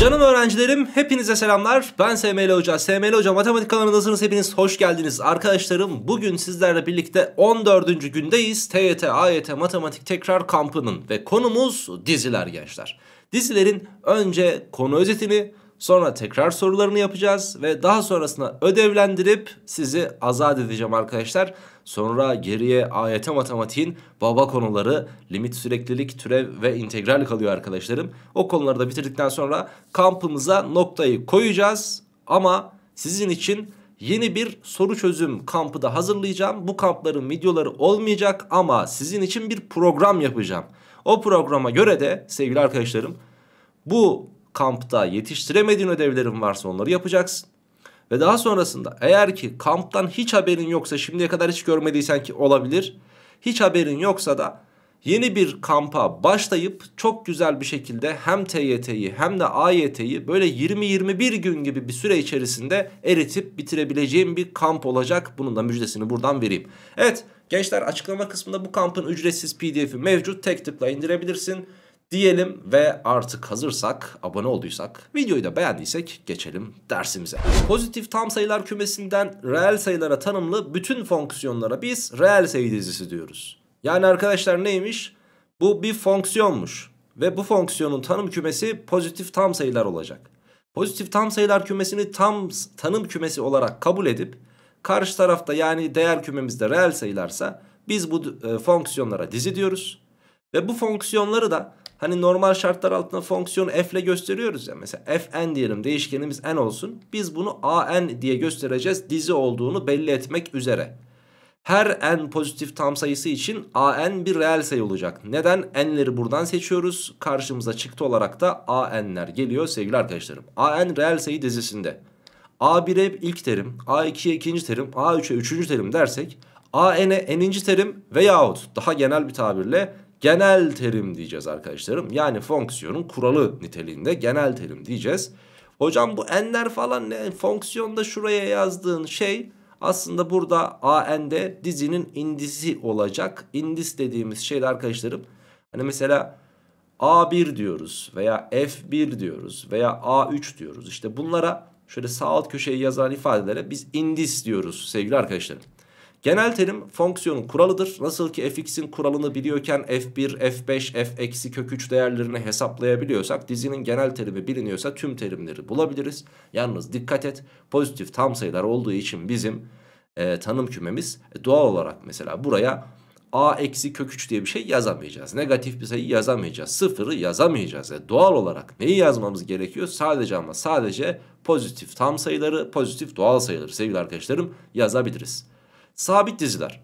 Canım öğrencilerim hepinize selamlar. Ben SML Hoca. SML Hoca matematik kanalındasınız. Hepiniz hoş geldiniz. Arkadaşlarım bugün sizlerle birlikte 14. gündeyiz. TYT, AYT matematik tekrar kampının ve konumuz diziler gençler. Dizilerin önce konu özetini sonra tekrar sorularını yapacağız ve daha sonrasında ödevlendirip sizi azat edeceğim Arkadaşlar. Sonra geriye AYT matematiğin baba konuları limit süreklilik, türev ve integral kalıyor arkadaşlarım. O konuları da bitirdikten sonra kampımıza noktayı koyacağız. Ama sizin için yeni bir soru çözüm kampı da hazırlayacağım. Bu kampların videoları olmayacak ama sizin için bir program yapacağım. O programa göre de sevgili arkadaşlarım bu kampta yetiştiremediğin ödevlerin varsa onları yapacaksın. Ve daha sonrasında eğer ki kamptan hiç haberin yoksa şimdiye kadar hiç görmediysen ki olabilir. Hiç haberin yoksa da yeni bir kampa başlayıp çok güzel bir şekilde hem TYT'yi hem de AYT'yi böyle 20-21 gün gibi bir süre içerisinde eritip bitirebileceğim bir kamp olacak. Bunun da müjdesini buradan vereyim. Evet gençler açıklama kısmında bu kampın ücretsiz pdf'i mevcut tek tıkla indirebilirsin diyelim ve artık hazırsak, abone olduysak, videoyu da beğendiysek geçelim dersimize. Pozitif tam sayılar kümesinden reel sayılara tanımlı bütün fonksiyonlara biz reel sayı dizisi diyoruz. Yani arkadaşlar neymiş? Bu bir fonksiyonmuş ve bu fonksiyonun tanım kümesi pozitif tam sayılar olacak. Pozitif tam sayılar kümesini tam tanım kümesi olarak kabul edip karşı tarafta yani değer kümemizde reel sayılarsa biz bu e, fonksiyonlara dizi diyoruz. Ve bu fonksiyonları da Hani normal şartlar altında fonksiyon f ile gösteriyoruz ya. Mesela f n diyelim değişkenimiz n olsun. Biz bunu a n diye göstereceğiz dizi olduğunu belli etmek üzere. Her n pozitif tam sayısı için a n bir reel sayı olacak. Neden? n'leri buradan seçiyoruz. Karşımıza çıktı olarak da a n'ler geliyor sevgili arkadaşlarım. a n reel sayı dizisinde. A1'e ilk terim, A2'ye ikinci terim, A3'e üçüncü terim dersek AN'e n'inci terim veyahut daha genel bir tabirle genel terim diyeceğiz arkadaşlarım. Yani fonksiyonun kuralı niteliğinde genel terim diyeceğiz. Hocam bu n'ler falan ne? Fonksiyonda şuraya yazdığın şey aslında burada AN'de dizinin indisi olacak. İndis dediğimiz şey de arkadaşlarım hani mesela A1 diyoruz veya F1 diyoruz veya A3 diyoruz. İşte bunlara şöyle sağ alt köşeye yazan ifadelere biz indis diyoruz sevgili arkadaşlarım. Genel terim fonksiyonun kuralıdır. Nasıl ki fx'in kuralını biliyorken f1, f5, f eksi kök 3 değerlerini hesaplayabiliyorsak dizinin genel terimi biliniyorsa tüm terimleri bulabiliriz. Yalnız dikkat et pozitif tam sayılar olduğu için bizim e, tanım kümemiz e, doğal olarak mesela buraya a eksi kök 3 diye bir şey yazamayacağız. Negatif bir sayı yazamayacağız. Sıfırı yazamayacağız. Yani e, doğal olarak neyi yazmamız gerekiyor? Sadece ama sadece pozitif tam sayıları pozitif doğal sayıları sevgili arkadaşlarım yazabiliriz sabit diziler.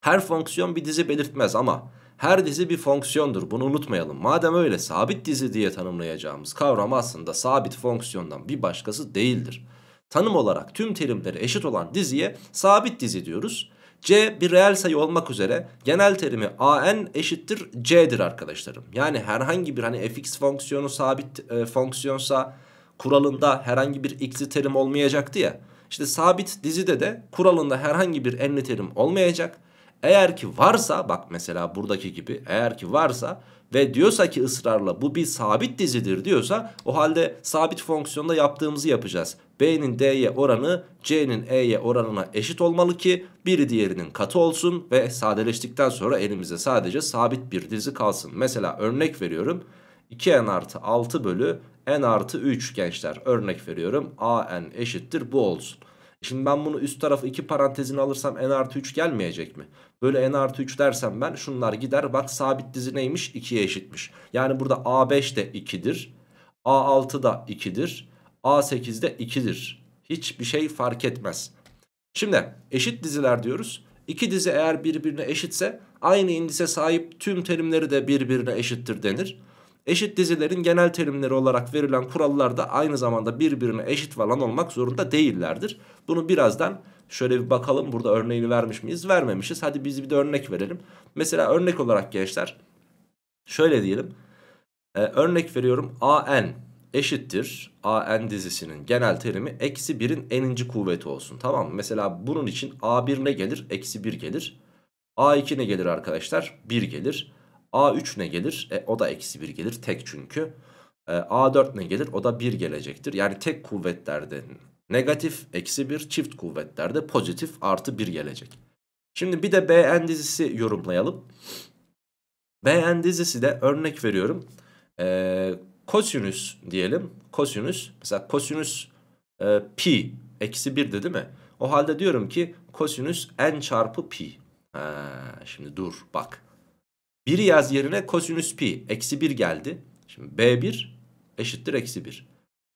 Her fonksiyon bir dizi belirtmez ama her dizi bir fonksiyondur bunu unutmayalım. Madem öyle sabit dizi diye tanımlayacağımız kavram aslında sabit fonksiyondan bir başkası değildir. Tanım olarak tüm terimleri eşit olan diziye sabit dizi diyoruz. C bir reel sayı olmak üzere genel terimi an eşittir c'dir arkadaşlarım. Yani herhangi bir hani fx fonksiyonu sabit e, fonksiyonsa kuralında herhangi bir x'i terim olmayacaktı ya. İşte sabit dizide de kuralında herhangi bir en nitelim olmayacak. Eğer ki varsa bak mesela buradaki gibi eğer ki varsa ve diyorsa ki ısrarla bu bir sabit dizidir diyorsa o halde sabit fonksiyonda yaptığımızı yapacağız. B'nin D'ye oranı C'nin E'ye oranına eşit olmalı ki biri diğerinin katı olsun ve sadeleştikten sonra elimize sadece sabit bir dizi kalsın. Mesela örnek veriyorum 2n artı 6 bölü n artı 3 gençler. Örnek veriyorum an eşittir bu olsun. Şimdi ben bunu üst tarafı 2 parantezine alırsam n artı 3 gelmeyecek mi? Böyle n artı 3 dersem ben şunlar gider. Bak sabit dizi neymiş? 2'ye eşitmiş. Yani burada a5 de 2'dir. a6 da 2'dir. a8 de 2'dir. Hiçbir şey fark etmez. Şimdi eşit diziler diyoruz. İki dizi eğer birbirine eşitse aynı indise sahip tüm terimleri de birbirine eşittir denir. Eşit dizilerin genel terimleri olarak verilen kurallar da aynı zamanda birbirine eşit falan olmak zorunda değillerdir. Bunu birazdan şöyle bir bakalım burada örneğini vermiş miyiz? Vermemişiz. Hadi biz bir de örnek verelim. Mesela örnek olarak gençler şöyle diyelim. Ee, örnek veriyorum AN eşittir. AN dizisinin genel terimi eksi birin eninci kuvveti olsun. Tamam mı? Mesela bunun için A1 ne gelir? Eksi 1 gelir. A2 ne gelir arkadaşlar? 1 gelir. A3 ne gelir? E, o da eksi 1 gelir. Tek çünkü. E, A4 ne gelir? O da 1 gelecektir. Yani tek kuvvetlerde negatif eksi 1. Çift kuvvetlerde pozitif artı 1 gelecek. Şimdi bir de BN dizisi yorumlayalım. BN dizisi de örnek veriyorum. E, kosinüs diyelim. Kosinüs. Mesela kosinüs e, pi eksi 1'di değil mi? O halde diyorum ki kosinüs n çarpı pi. Ha, şimdi dur bak. 1 yaz yerine kosinüs pi. Eksi 1 geldi. Şimdi b1 eşittir eksi 1.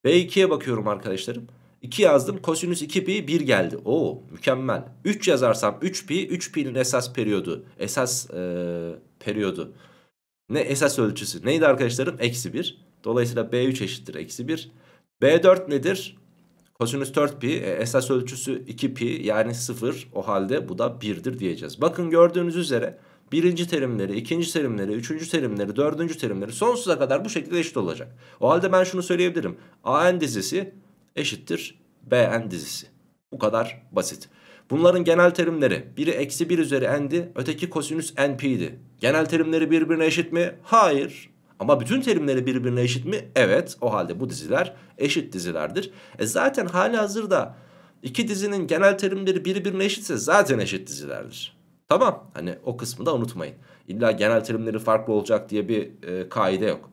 b2'ye bakıyorum arkadaşlarım. 2 yazdım. Kosinüs 2 pi 1 geldi. Oo mükemmel. 3 yazarsam 3 pi. 3 pi'nin esas periyodu. Esas ee, periyodu. Ne esas ölçüsü? Neydi arkadaşlarım? Eksi 1. Dolayısıyla b3 eşittir eksi 1. b4 nedir? Kosinüs 4 pi. E, esas ölçüsü 2 pi. Yani 0. O halde bu da 1'dir diyeceğiz. Bakın gördüğünüz üzere birinci terimleri, ikinci terimleri, üçüncü terimleri, dördüncü terimleri sonsuza kadar bu şekilde eşit olacak. O halde ben şunu söyleyebilirim. AN dizisi eşittir BN dizisi. Bu kadar basit. Bunların genel terimleri biri eksi 1 üzeri n'di öteki kosinüs np'di. Genel terimleri birbirine eşit mi? Hayır. Ama bütün terimleri birbirine eşit mi? Evet. O halde bu diziler eşit dizilerdir. E zaten hali hazırda iki dizinin genel terimleri birbirine eşitse zaten eşit dizilerdir. Tamam hani o kısmı da unutmayın. İlla genel terimleri farklı olacak diye bir e, kaide yok.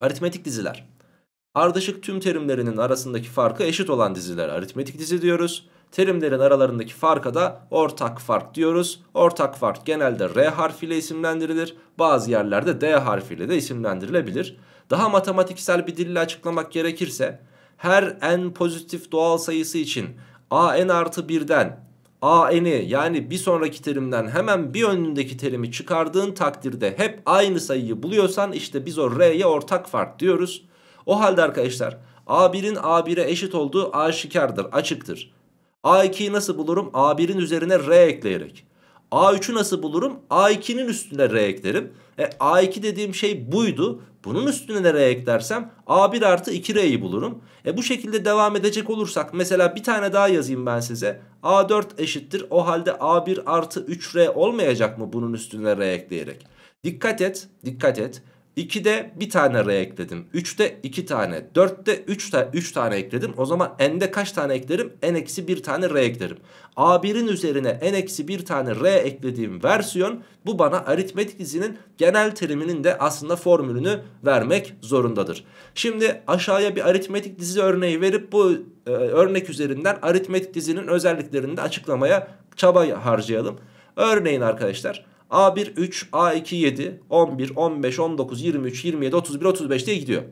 Aritmetik diziler. Ardışık tüm terimlerinin arasındaki farkı eşit olan dizilere aritmetik dizi diyoruz. Terimlerin aralarındaki farka da ortak fark diyoruz. Ortak fark genelde R harfiyle isimlendirilir. Bazı yerlerde D harfiyle de isimlendirilebilir. Daha matematiksel bir dille açıklamak gerekirse her n pozitif doğal sayısı için a n artı 1'den AN'i yani bir sonraki terimden hemen bir önündeki terimi çıkardığın takdirde hep aynı sayıyı buluyorsan işte biz o R'ye ortak fark diyoruz. O halde arkadaşlar A1'in A1'e eşit olduğu aşikardır, açıktır. A2'yi nasıl bulurum? A1'in üzerine R ekleyerek. A3'ü nasıl bulurum? A2'nin üstüne R eklerim. E, A2 dediğim şey buydu. Bunun üstüne de R eklersem A1 artı 2R'yi bulurum. E, bu şekilde devam edecek olursak mesela bir tane daha yazayım ben size. A4 eşittir o halde A1 artı 3R olmayacak mı bunun üstüne R ekleyerek? Dikkat et dikkat et. 2'de bir tane R ekledim. 3'te 2 tane. 4'te 3, ta tane ekledim. O zaman n'de kaç tane eklerim? n eksi 1 tane R eklerim. A1'in üzerine n eksi 1 tane R eklediğim versiyon bu bana aritmetik dizinin genel teriminin de aslında formülünü vermek zorundadır. Şimdi aşağıya bir aritmetik dizi örneği verip bu e, örnek üzerinden aritmetik dizinin özelliklerini de açıklamaya çaba harcayalım. Örneğin arkadaşlar A1 3, A2 7, 11, 15, 19, 23, 27, 31, 35 diye gidiyor.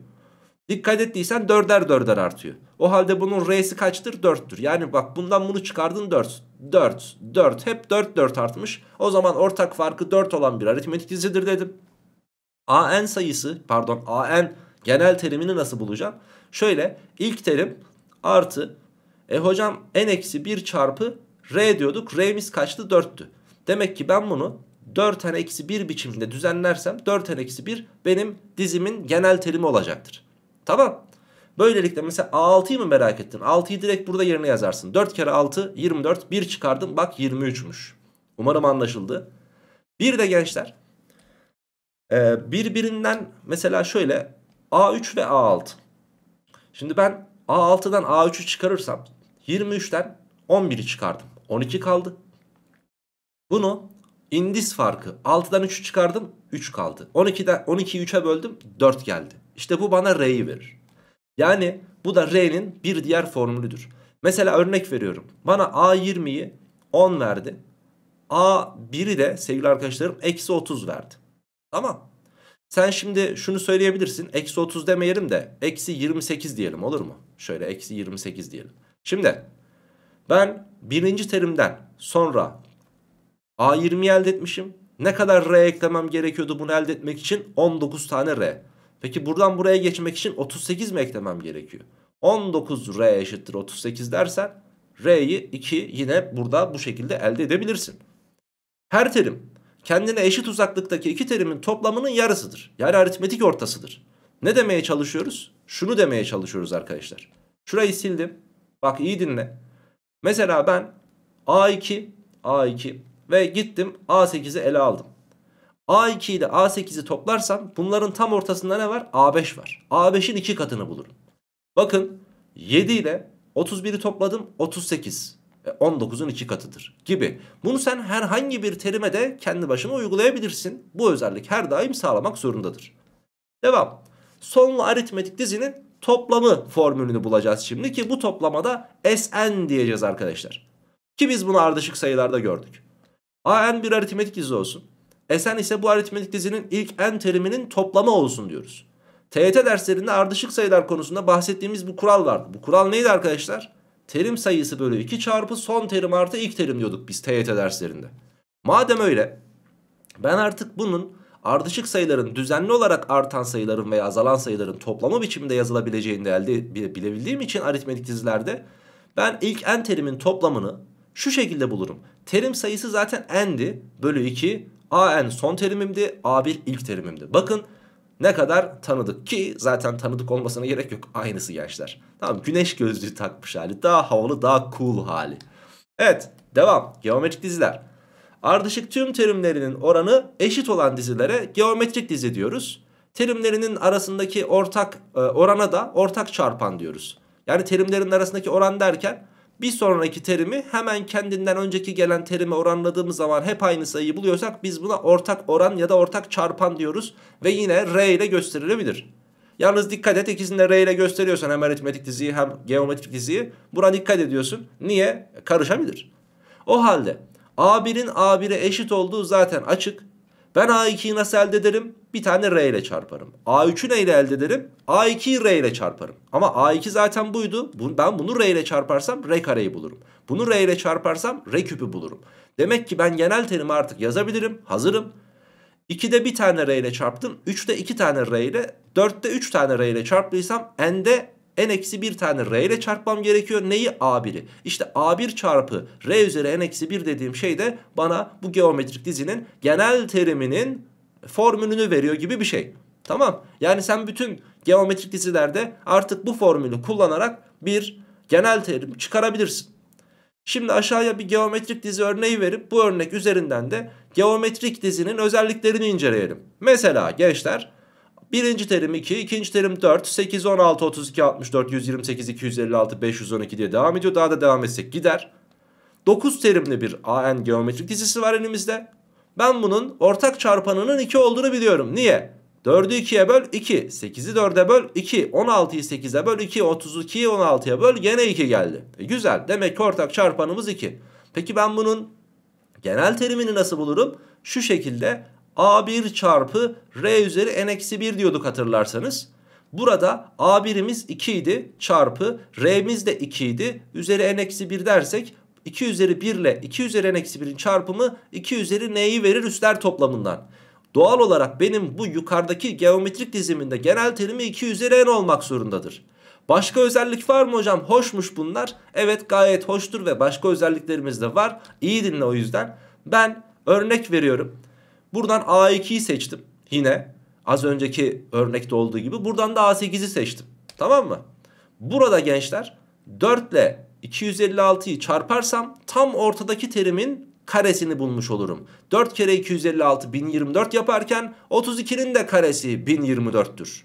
Dikkat ettiysen dörder dörder artıyor. O halde bunun R'si kaçtır? 4'tür. Yani bak bundan bunu çıkardın 4. 4, 4. Hep 4, 4 artmış. O zaman ortak farkı 4 olan bir aritmetik dizidir dedim. AN sayısı, pardon AN genel terimini nasıl bulacağım? Şöyle ilk terim artı. E hocam n-1 çarpı R diyorduk. R'miz kaçtı? 4'tü. Demek ki ben bunu 4 tane eksi 1 biçiminde düzenlersem 4 tane eksi 1 benim dizimin genel terimi olacaktır. Tamam. Böylelikle mesela A6'yı mı merak ettin? 6'yı direkt burada yerine yazarsın. 4 kere 6 24 1 çıkardım bak 23'müş. Umarım anlaşıldı. Bir de gençler e, birbirinden mesela şöyle A3 ve A6. Şimdi ben A6'dan A3'ü çıkarırsam 23'ten 11'i çıkardım. 12 kaldı. Bunu Indis farkı 6'dan 3'ü çıkardım 3 kaldı. 12'den 12'yi 3'e böldüm 4 geldi. İşte bu bana R'yi verir. Yani bu da R'nin bir diğer formülüdür. Mesela örnek veriyorum. Bana A20'yi 10 verdi. A1'i de sevgili arkadaşlarım eksi 30 verdi. Tamam. Sen şimdi şunu söyleyebilirsin. Eksi 30 demeyelim de eksi 28 diyelim olur mu? Şöyle eksi 28 diyelim. Şimdi ben birinci terimden sonra A20'yi elde etmişim. Ne kadar R eklemem gerekiyordu bunu elde etmek için? 19 tane R. Peki buradan buraya geçmek için 38 mi eklemem gerekiyor? 19 R eşittir 38 dersen R'yi 2 yine burada bu şekilde elde edebilirsin. Her terim kendine eşit uzaklıktaki iki terimin toplamının yarısıdır. Yani aritmetik ortasıdır. Ne demeye çalışıyoruz? Şunu demeye çalışıyoruz arkadaşlar. Şurayı sildim. Bak iyi dinle. Mesela ben A2, A2 ve gittim A8'i ele aldım. A2 ile A8'i toplarsam bunların tam ortasında ne var? A5 var. A5'in iki katını bulurum. Bakın 7 ile 31'i topladım 38. 19'un e, iki katıdır gibi. Bunu sen herhangi bir terime de kendi başına uygulayabilirsin. Bu özellik her daim sağlamak zorundadır. Devam. Sonlu aritmetik dizinin toplamı formülünü bulacağız şimdi ki bu toplamada Sn diyeceğiz arkadaşlar. Ki biz bunu ardışık sayılarda gördük. A n bir aritmetik dizi olsun. E S'n ise bu aritmetik dizinin ilk n teriminin toplamı olsun diyoruz. TYT derslerinde ardışık sayılar konusunda bahsettiğimiz bu kural vardı. Bu kural neydi arkadaşlar? Terim sayısı bölü 2 çarpı son terim artı ilk terim diyorduk biz TYT derslerinde. Madem öyle ben artık bunun ardışık sayıların düzenli olarak artan sayıların veya azalan sayıların toplamı biçiminde yazılabileceğini de elde bilebildiğim için aritmetik dizilerde ben ilk n terimin toplamını şu şekilde bulurum. Terim sayısı zaten n'di bölü 2. a n son terimimdi. A1 ilk terimimdi. Bakın ne kadar tanıdık ki zaten tanıdık olmasına gerek yok. Aynısı gençler. Tamam güneş gözlüğü takmış hali. Daha havalı daha cool hali. Evet devam. Geometrik diziler. Ardışık tüm terimlerinin oranı eşit olan dizilere geometrik dizi diyoruz. Terimlerinin arasındaki ortak e, orana da ortak çarpan diyoruz. Yani terimlerin arasındaki oran derken bir sonraki terimi hemen kendinden önceki gelen terime oranladığımız zaman hep aynı sayıyı buluyorsak biz buna ortak oran ya da ortak çarpan diyoruz. Ve yine R ile gösterilebilir. Yalnız dikkat et ikisini de R ile gösteriyorsan hem aritmetik diziyi hem geometrik diziyi. Buna dikkat ediyorsun. Niye? Karışabilir. O halde A1'in A1'e eşit olduğu zaten açık. Ben A2'yi nasıl elde ederim? bir tane R ile çarparım. A3'ü neyle elde ederim? A2'yi R ile çarparım. Ama A2 zaten buydu. Ben bunu R ile çarparsam R kareyi bulurum. Bunu R ile çarparsam R küpü bulurum. Demek ki ben genel terimi artık yazabilirim. Hazırım. 2'de bir tane R ile çarptım. 3'te 2 tane R ile. 4'te 3 tane R ile çarptıysam n'de n eksi 1 tane r ile çarpmam gerekiyor. Neyi? A1'i. İşte A1 çarpı r üzeri n eksi 1 dediğim şey de bana bu geometrik dizinin genel teriminin formülünü veriyor gibi bir şey. Tamam. Yani sen bütün geometrik dizilerde artık bu formülü kullanarak bir genel terim çıkarabilirsin. Şimdi aşağıya bir geometrik dizi örneği verip bu örnek üzerinden de geometrik dizinin özelliklerini inceleyelim. Mesela gençler birinci terim 2, ikinci terim 4, 8, 16, 32, 64, 128, 256, 512 diye devam ediyor. Daha da devam etsek gider. 9 terimli bir AN geometrik dizisi var elimizde. Ben bunun ortak çarpanının 2 olduğunu biliyorum. Niye? 4'ü 2'ye böl 2. 8'i 4'e böl 2. 16'yı 8'e böl 2. 32'yi 16'ya böl gene 2 geldi. E güzel. Demek ki ortak çarpanımız 2. Peki ben bunun genel terimini nasıl bulurum? Şu şekilde A1 çarpı R üzeri N-1 diyorduk hatırlarsanız. Burada A1'imiz 2 idi çarpı R'miz de 2 idi. Üzeri N-1 dersek 2 üzeri 1 ile 2 üzeri n eksi 1'in çarpımı 2 üzeri n'yi verir üstler toplamından. Doğal olarak benim bu yukarıdaki geometrik diziminde genel terimi 2 üzeri n olmak zorundadır. Başka özellik var mı hocam? Hoşmuş bunlar. Evet gayet hoştur ve başka özelliklerimiz de var. İyi dinle o yüzden. Ben örnek veriyorum. Buradan A2'yi seçtim. Yine az önceki örnekte olduğu gibi. Buradan da A8'i seçtim. Tamam mı? Burada gençler 4 ile 256'yı çarparsam tam ortadaki terimin karesini bulmuş olurum. 4 kere 256 1024 yaparken 32'nin de karesi 1024'tür.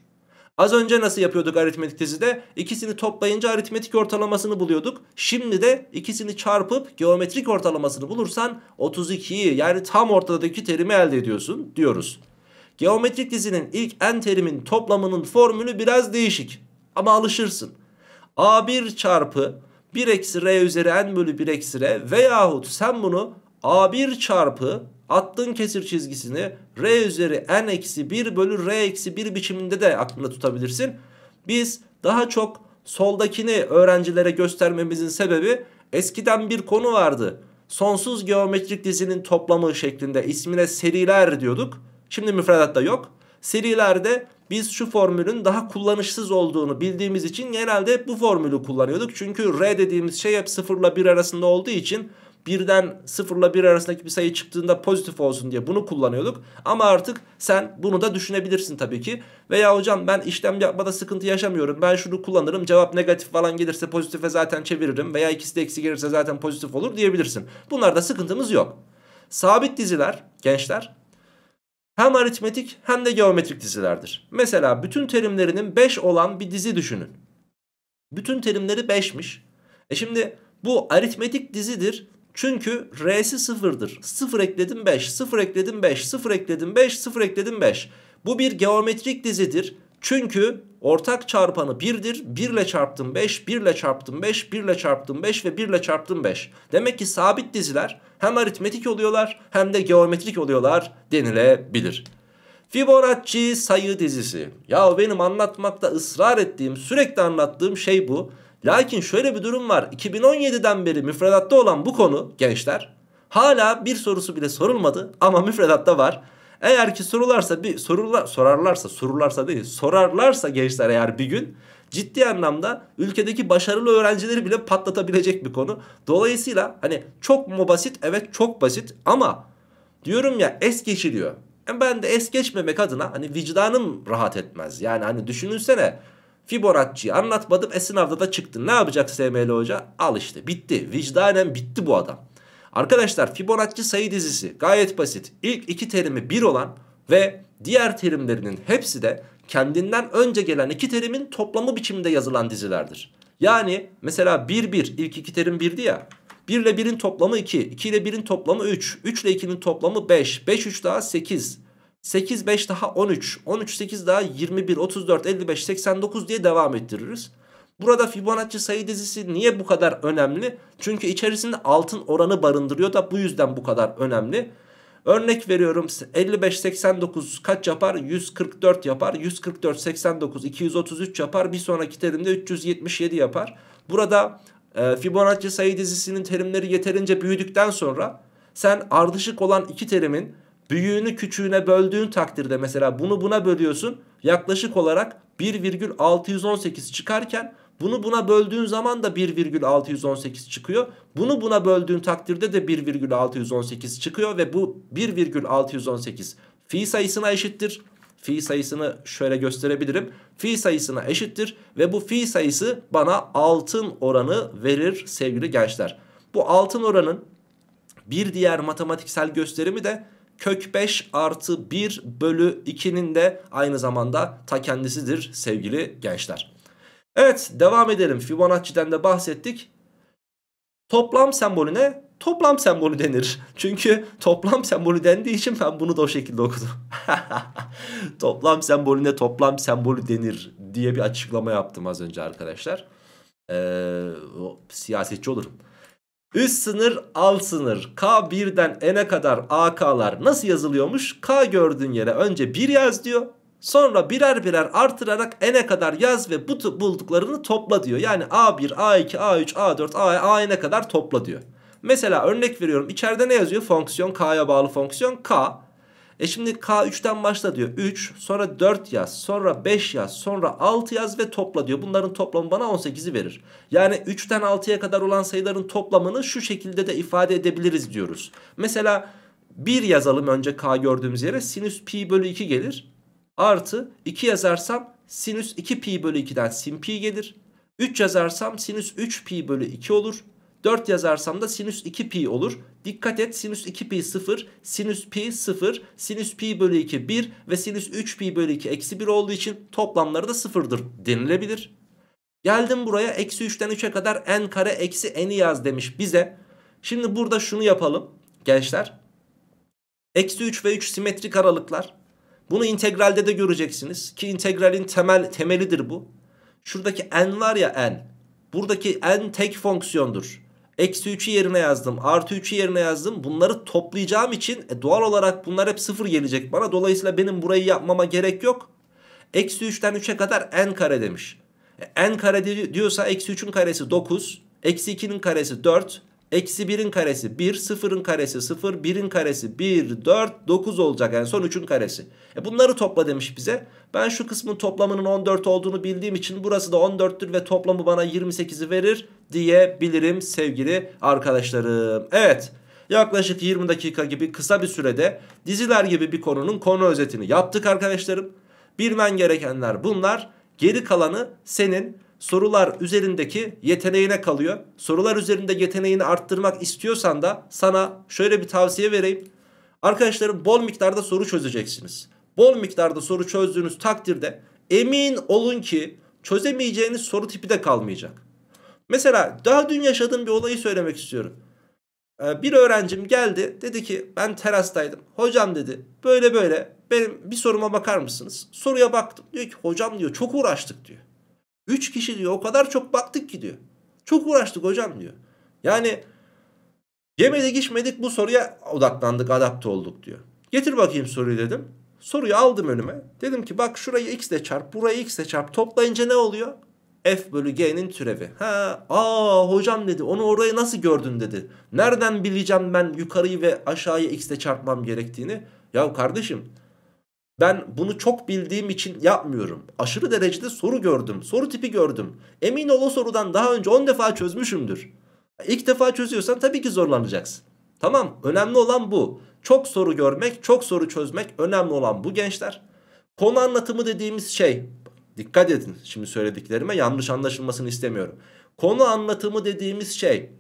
Az önce nasıl yapıyorduk aritmetik dizide? İkisini toplayınca aritmetik ortalamasını buluyorduk. Şimdi de ikisini çarpıp geometrik ortalamasını bulursan 32'yi yani tam ortadaki terimi elde ediyorsun diyoruz. Geometrik dizinin ilk n terimin toplamının formülü biraz değişik ama alışırsın. A1 çarpı 1 eksi r üzeri n bölü 1 eksi r veyahut sen bunu a1 çarpı attığın kesir çizgisini r üzeri n eksi 1 bölü r eksi 1 biçiminde de aklında tutabilirsin. Biz daha çok soldakini öğrencilere göstermemizin sebebi eskiden bir konu vardı. Sonsuz geometrik dizinin toplamı şeklinde ismine seriler diyorduk. Şimdi müfredatta yok. Serilerde biz şu formülün daha kullanışsız olduğunu bildiğimiz için genelde bu formülü kullanıyorduk. Çünkü R dediğimiz şey hep 0 ile 1 arasında olduğu için birden 0 ile 1 arasındaki bir sayı çıktığında pozitif olsun diye bunu kullanıyorduk. Ama artık sen bunu da düşünebilirsin tabii ki. Veya hocam ben işlem yapmada sıkıntı yaşamıyorum. Ben şunu kullanırım. Cevap negatif falan gelirse pozitife zaten çeviririm. Veya ikisi de eksi gelirse zaten pozitif olur diyebilirsin. Bunlarda sıkıntımız yok. Sabit diziler gençler hem aritmetik hem de geometrik dizilerdir. Mesela bütün terimlerinin 5 olan bir dizi düşünün. Bütün terimleri 5'miş. E şimdi bu aritmetik dizidir. Çünkü R'si 0'dır. 0 ekledim 5, 0 ekledim 5, 0 ekledim 5, 0 ekledim 5. Bu bir geometrik dizidir. Çünkü Ortak çarpanı 1'dir. 1 ile çarptım 5, 1 ile çarptım 5, 1 ile çarptım 5 ve 1 ile çarptım 5. Demek ki sabit diziler hem aritmetik oluyorlar hem de geometrik oluyorlar denilebilir. Fibonacci sayı dizisi. Ya benim anlatmakta ısrar ettiğim, sürekli anlattığım şey bu. Lakin şöyle bir durum var. 2017'den beri müfredatta olan bu konu gençler hala bir sorusu bile sorulmadı ama müfredatta var. Eğer ki sorularsa bir sorular sorarlarsa sorularsa değil sorarlarsa gençler eğer bir gün ciddi anlamda ülkedeki başarılı öğrencileri bile patlatabilecek bir konu. Dolayısıyla hani çok mu basit? Evet çok basit ama diyorum ya es geçiliyor. E ben de es geçmemek adına hani vicdanım rahat etmez. Yani hani düşünülsene Fibonacci'yi anlatmadım e sınavda da çıktın. Ne yapacak SML hoca? Al işte bitti. Vicdanen bitti bu adam. Arkadaşlar Fibonacci sayı dizisi gayet basit. İlk iki terimi 1 olan ve diğer terimlerinin hepsi de kendinden önce gelen iki terimin toplamı biçiminde yazılan dizilerdir. Yani mesela 1 1 ilk iki terim 1'di ya. 1 ile 1'in toplamı 2, 2 ile 1'in toplamı 3, 3 ile 2'nin toplamı 5, 5 3 daha 8, 8 5 daha 13, 13 8 daha 21, 34, 55, 89 diye devam ettiririz. Burada Fibonacci sayı dizisi niye bu kadar önemli? Çünkü içerisinde altın oranı barındırıyor da bu yüzden bu kadar önemli. Örnek veriyorum 55 89 kaç yapar? 144 yapar. 144 89 233 yapar. Bir sonraki terimde 377 yapar. Burada e, Fibonacci sayı dizisinin terimleri yeterince büyüdükten sonra sen ardışık olan iki terimin büyüğünü küçüğüne böldüğün takdirde mesela bunu buna bölüyorsun. Yaklaşık olarak 1,618 çıkarken bunu buna böldüğün zaman da 1,618 çıkıyor. Bunu buna böldüğün takdirde de 1,618 çıkıyor ve bu 1,618 fi sayısına eşittir. Fi sayısını şöyle gösterebilirim. Fi sayısına eşittir ve bu fi sayısı bana altın oranı verir sevgili gençler. Bu altın oranın bir diğer matematiksel gösterimi de kök 5 artı 1 bölü 2'nin de aynı zamanda ta kendisidir sevgili gençler. Evet devam edelim. Fibonacci'den de bahsettik. Toplam sembolüne toplam sembolü denir. Çünkü toplam sembolü dendiği için ben bunu da o şekilde okudum. toplam sembolüne toplam sembolü denir diye bir açıklama yaptım az önce arkadaşlar. Ee, siyasetçi olurum. Üst sınır alt sınır K1'den N'e kadar AK'lar nasıl yazılıyormuş? K gördüğün yere önce 1 yaz diyor. Sonra birer birer artırarak n'e kadar yaz ve bu bulduklarını topla diyor. Yani A1, A2, A3, A4, A, AN'e kadar topla diyor. Mesela örnek veriyorum İçeride ne yazıyor? Fonksiyon K'ya bağlı fonksiyon K. E şimdi K3'ten başla diyor. 3 sonra 4 yaz sonra 5 yaz sonra 6 yaz ve topla diyor. Bunların toplamı bana 18'i verir. Yani 3'ten 6'ya kadar olan sayıların toplamını şu şekilde de ifade edebiliriz diyoruz. Mesela 1 yazalım önce K gördüğümüz yere sinüs pi bölü 2 gelir. Artı 2 yazarsam sinüs 2 pi bölü 2'den sin pi gelir. 3 yazarsam sinüs 3 pi bölü 2 olur. 4 yazarsam da sinüs 2 pi olur. Dikkat et sinüs 2 pi 0, sinüs pi 0, sinüs pi bölü 2 1 ve sinüs 3 pi bölü 2 eksi 1 olduğu için toplamları da 0'dır denilebilir. Geldim buraya eksi 3'ten 3'e kadar n kare eksi n'i yaz demiş bize. Şimdi burada şunu yapalım gençler. Eksi 3 ve 3 simetrik aralıklar. Bunu integralde de göreceksiniz ki integralin temel temelidir bu. Şuradaki n var ya n. Buradaki n tek fonksiyondur. Eksi 3'ü yerine yazdım. Artı 3'ü yerine yazdım. Bunları toplayacağım için e, doğal olarak bunlar hep sıfır gelecek bana. Dolayısıyla benim burayı yapmama gerek yok. Eksi 3'ten 3'e kadar n kare demiş. E, n kare diyorsa eksi 3'ün karesi 9. Eksi 2'nin karesi 4. Eksi 1'in karesi 1, 0'ın karesi 0, 1'in karesi 1, 4, 9 olacak. Yani son 3'ün karesi. E bunları topla demiş bize. Ben şu kısmın toplamının 14 olduğunu bildiğim için burası da 14'tür ve toplamı bana 28'i verir diyebilirim sevgili arkadaşlarım. Evet yaklaşık 20 dakika gibi kısa bir sürede diziler gibi bir konunun konu özetini yaptık arkadaşlarım. Bilmen gerekenler bunlar. Geri kalanı senin sorular üzerindeki yeteneğine kalıyor. Sorular üzerinde yeteneğini arttırmak istiyorsan da sana şöyle bir tavsiye vereyim. Arkadaşlarım bol miktarda soru çözeceksiniz. Bol miktarda soru çözdüğünüz takdirde emin olun ki çözemeyeceğiniz soru tipi de kalmayacak. Mesela daha dün yaşadığım bir olayı söylemek istiyorum. Ee, bir öğrencim geldi dedi ki ben terastaydım. Hocam dedi böyle böyle benim bir soruma bakar mısınız? Soruya baktım diyor ki hocam diyor çok uğraştık diyor. Üç kişi diyor o kadar çok baktık ki diyor. Çok uğraştık hocam diyor. Yani yemedik içmedik bu soruya odaklandık adapte olduk diyor. Getir bakayım soruyu dedim. Soruyu aldım önüme. Dedim ki bak şurayı x ile çarp burayı x ile çarp toplayınca ne oluyor? f bölü g'nin türevi. Ha, aa hocam dedi onu orayı nasıl gördün dedi. Nereden bileceğim ben yukarıyı ve aşağıyı x ile çarpmam gerektiğini? Ya kardeşim ben bunu çok bildiğim için yapmıyorum. Aşırı derecede soru gördüm. Soru tipi gördüm. Emin ol o sorudan daha önce 10 defa çözmüşümdür. İlk defa çözüyorsan tabii ki zorlanacaksın. Tamam önemli olan bu. Çok soru görmek, çok soru çözmek önemli olan bu gençler. Konu anlatımı dediğimiz şey. Dikkat edin şimdi söylediklerime yanlış anlaşılmasını istemiyorum. Konu anlatımı dediğimiz şey.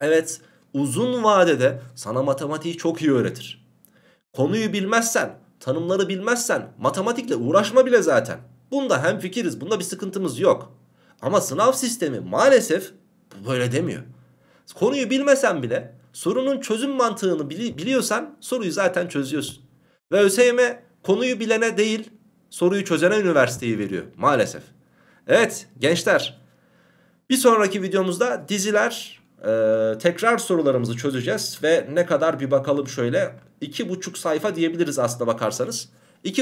Evet uzun vadede sana matematiği çok iyi öğretir. Konuyu bilmezsen tanımları bilmezsen matematikle uğraşma bile zaten. Bunda hem fikiriz bunda bir sıkıntımız yok. Ama sınav sistemi maalesef böyle demiyor. Konuyu bilmesen bile sorunun çözüm mantığını bili biliyorsan soruyu zaten çözüyorsun. Ve ÖSYM konuyu bilene değil soruyu çözene üniversiteyi veriyor maalesef. Evet gençler bir sonraki videomuzda diziler ee, tekrar sorularımızı çözeceğiz ve ne kadar bir bakalım şöyle iki buçuk sayfa diyebiliriz aslında bakarsanız.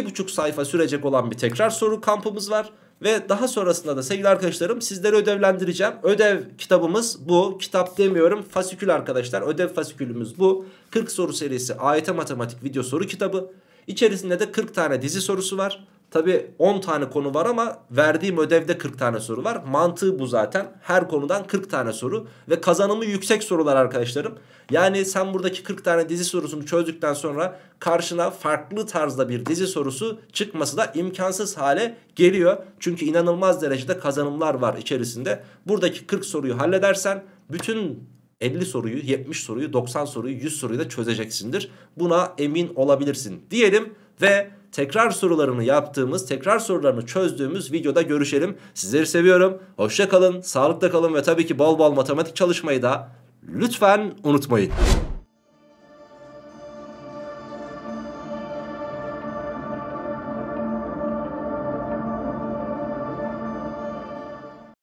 buçuk sayfa sürecek olan bir tekrar soru kampımız var. Ve daha sonrasında da sevgili arkadaşlarım sizleri ödevlendireceğim. Ödev kitabımız bu. Kitap demiyorum fasikül arkadaşlar. Ödev fasikülümüz bu. 40 soru serisi AYT matematik video soru kitabı. İçerisinde de 40 tane dizi sorusu var. Tabi 10 tane konu var ama verdiğim ödevde 40 tane soru var. Mantığı bu zaten. Her konudan 40 tane soru ve kazanımı yüksek sorular arkadaşlarım. Yani sen buradaki 40 tane dizi sorusunu çözdükten sonra karşına farklı tarzda bir dizi sorusu çıkması da imkansız hale geliyor. Çünkü inanılmaz derecede kazanımlar var içerisinde. Buradaki 40 soruyu halledersen bütün 50 soruyu, 70 soruyu, 90 soruyu, 100 soruyu da çözeceksindir. Buna emin olabilirsin diyelim ve tekrar sorularını yaptığımız, tekrar sorularını çözdüğümüz videoda görüşelim. Sizleri seviyorum. Hoşça kalın, sağlıkta kalın ve tabii ki bol bol matematik çalışmayı da lütfen unutmayın.